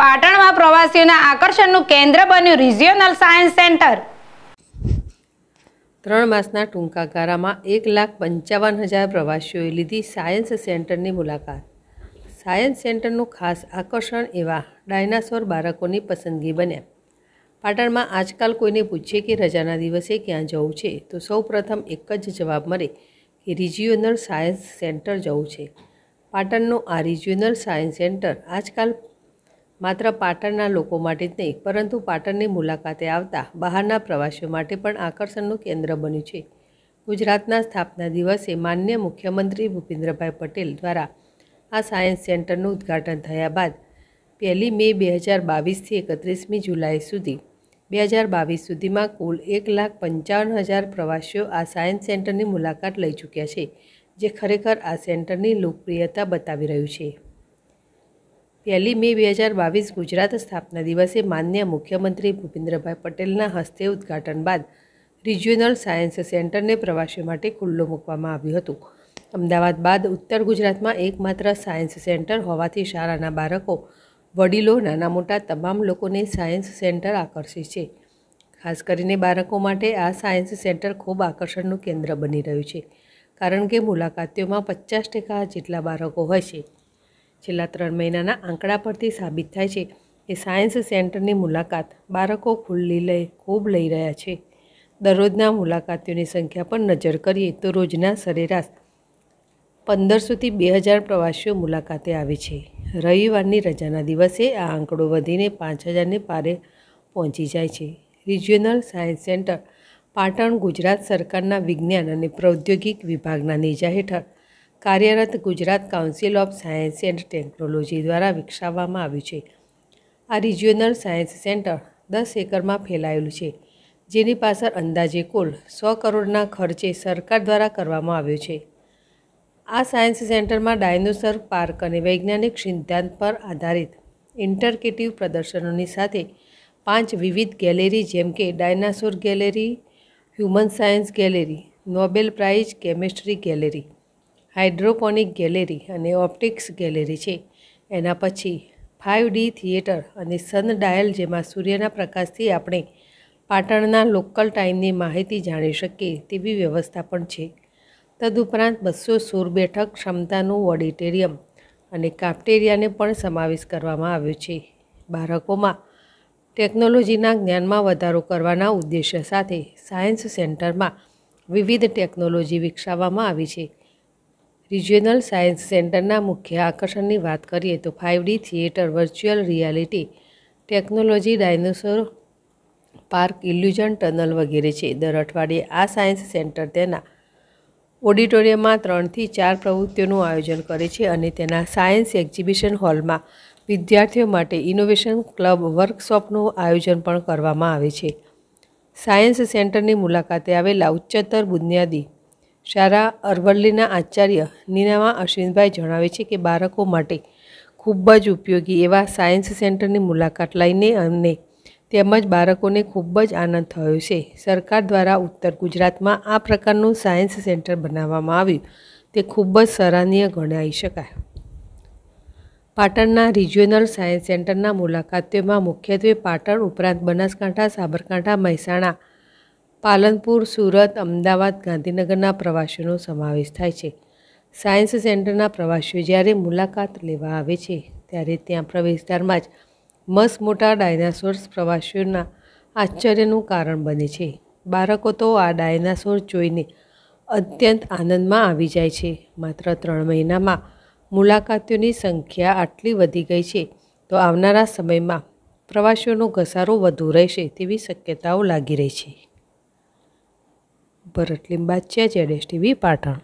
પાટણમાં પ્રવાસીઓના આકર્ષણનું કેન્દ્ર બન્યું રિજિયોનલ સાયન્સ સેન્ટર ત્રણ માસના ટૂંકા ગાળામાં એક લાખ પંચાવન હજાર પ્રવાસીઓએ લીધી સાયન્સ સેન્ટરની મુલાકાત સાયન્સ સેન્ટરનું ખાસ આકર્ષણ એવા ડાયનાસોર બાળકોની પસંદગી બન્યા પાટણમાં આજકાલ કોઈને પૂછે કે રજાના દિવસે ક્યાં જવું છે તો સૌપ્રથમ એક જ જવાબ મળે કે રિજિયોનલ સાયન્સ સેન્ટર જવું છે પાટણનું આ રિજિયોનલ સાયન્સ સેન્ટર આજકાલ માત્ર પાટણના લોકો માટે જ નહીં પરંતુ પાટણની મુલાકાતે આવતા બહારના પ્રવાસીઓ માટે પણ આકર્ષણનું કેન્દ્ર બન્યું છે ગુજરાતના સ્થાપના દિવસે માન્ય મુખ્યમંત્રી ભૂપેન્દ્રભાઈ પટેલ દ્વારા આ સાયન્સ સેન્ટરનું ઉદ્ઘાટન થયા બાદ પહેલી મે બે હજાર બાવીસથી એકત્રીસમી જુલાઈ સુધી બે હજાર બાવીસ સુધીમાં કુલ એક લાખ પંચાવન હજાર પ્રવાસીઓ આ સાયન્સ સેન્ટરની મુલાકાત લઈ ચૂક્યા છે જે ખરેખર આ સેન્ટરની લોકપ્રિયતા બતાવી રહ્યું છે પહેલી મે બે હજાર બાવીસ ગુજરાત સ્થાપના દિવસે માન્ય મુખ્યમંત્રી ભૂપેન્દ્રભાઈ પટેલના હસ્તે ઉદ્ઘાટન બાદ રિજિયોનલ સાયન્સ સેન્ટરને પ્રવાસીઓ માટે ખુલ્લું મૂકવામાં આવ્યું હતું અમદાવાદ બાદ ઉત્તર ગુજરાતમાં એકમાત્ર સાયન્સ સેન્ટર હોવાથી શાળાના બાળકો વડીલો નાના મોટા તમામ લોકોને સાયન્સ સેન્ટર આકર્ષે છે ખાસ કરીને બાળકો માટે આ સાયન્સ સેન્ટર ખૂબ આકર્ષણનું કેન્દ્ર બની રહ્યું છે કારણ કે મુલાકાતીઓમાં પચાસ ટકા જેટલા બાળકો હોય છે છેલ્લા ત્રણ મહિનાના આંકડા પરથી સાબિત થાય છે કે સાયન્સ સેન્ટરની મુલાકાત બાળકો ખુલ્લી લઈ ખૂબ લઈ રહ્યા છે દરરોજના મુલાકાતીઓની સંખ્યા પર નજર કરીએ તો રોજના સરેરાશ પંદરસોથી બે હજાર પ્રવાસીઓ મુલાકાતે આવે છે રવિવારની રજાના દિવસે આ આંકડો વધીને પાંચ હજારને પારે પહોંચી જાય છે regional science centre Patan Gujarat સરકારના વિજ્ઞાન અને પ્રૌદ્યોગિક વિભાગના નેજા હેઠળ કાર્યરત Gujarat council of science and technology દ્વારા વિકસાવવામાં આવ્યું છે આ રિજિયોનલ સાયન્સ સેન્ટર દસ એકરમાં ફેલાયેલું છે જેની પાછળ અંદાજે કુલ સો કરોડના ખર્ચે સરકાર દ્વારા કરવામાં આવ્યો છે આ સાયન્સ સેન્ટરમાં ડાયનોસર પાર્ક અને વૈજ્ઞાનિક સિદ્ધાંત પર આધારિત ઇન્ટરકેટિવ પ્રદર્શનોની સાથે પાંચ વિવિધ ગેલેરી જેમ કે dinosaur gallery human science gallery Nobel prize chemistry gallery hydroponic gallery અને ઓપ્ટિક્સ ગેલેરી છે એના પછી ફાઇવ ડી થિયેટર અને સન ડાયલ જેમાં સૂર્યના પ્રકાશથી આપણે પાટણના લોકલ ટાઈમની માહિતી જાણી શકીએ તેવી વ્યવસ્થા પણ છે તદુપરાંત બસો સોળ બેઠક ક્ષમતાનું ઓડિટેરિયમ અને કાફ્ટેરિયાને પણ સમાવેશ કરવામાં આવ્યો છે બાળકોમાં ટેકનોલોજીના જ્ઞાનમાં વધારો કરવાના ઉદ્દેશ્ય સાથે સાયન્સ સેન્ટરમાં વિવિધ ટેકનોલોજી વિકસાવવામાં આવી છે રિજિયોનલ સાયન્સ સેન્ટરના મુખ્ય આકર્ષણની વાત કરીએ તો five D theatre virtual reality technology dinosaur park illusion tunnel વગેરે છે દર અઠવાડિયે આ સાયન્સ સેન્ટર તેના ઓડિટોરિયમમાં ત્રણથી ચાર પ્રવૃત્તિઓનું આયોજન કરે છે અને તેના સાયન્સ એક્ઝિબિશન હોલમાં વિદ્યાર્થીઓ માટે ઇનોવેશન ક્લબ વર્કશોપનું આયોજન પણ કરવામાં આવે છે સાયન્સ સેન્ટરની મુલાકાતે આવેલા ઉચ્ચતર બુનિયાદી શારા અરવલ્લીના આચાર્ય નીનામા અશ્વિનભાઈ જણાવે છે કે બાળકો માટે ખૂબ જ ઉપયોગી એવા સાયન્સ સેન્ટરની મુલાકાત લઈને અને તેમજ બાળકોને ખૂબ જ આનંદ થયો છે સરકાર દ્વારા ઉત્તર ગુજરાતમાં આ પ્રકારનું સાયન્સ સેન્ટર બનાવવામાં આવ્યું તે ખૂબ જ સરાહનીય ગણાવી શકાય પાટણના રિજિયોનલ સાયન્સ સેન્ટરના મુલાકાતોમાં મુખ્યત્વે પાટણ ઉપરાંત બનાસકાંઠા સાબરકાંઠા મહેસાણા પાલનપુર સુરત અમદાવાદ ગાંધીનગરના પ્રવાસીઓનો સમાવેશ થાય છે સાયન્સ સેન્ટરના પ્રવાસીઓ જ્યારે મુલાકાત લેવા આવે છે ત્યારે ત્યાં પ્રવેશદ્વારમાં જ મસ મોટા ડાયનાસોર્સ પ્રવાસીઓના આશ્ચર્યનું કારણ બને છે બાળકો તો આ ડાયનાસોર જોઈને અત્યંત આનંદમાં આવી જાય છે માત્ર ત્રણ મહિનામાં મુલાકાતીઓની સંખ્યા આટલી વધી ગઈ છે તો આવનારા સમયમાં પ્રવાસીઓનો ઘસારો વધુ રહેશે તેવી શક્યતાઓ લાગી રહી છે परत लिंबाच्या जेडेश टी व्ही पाटण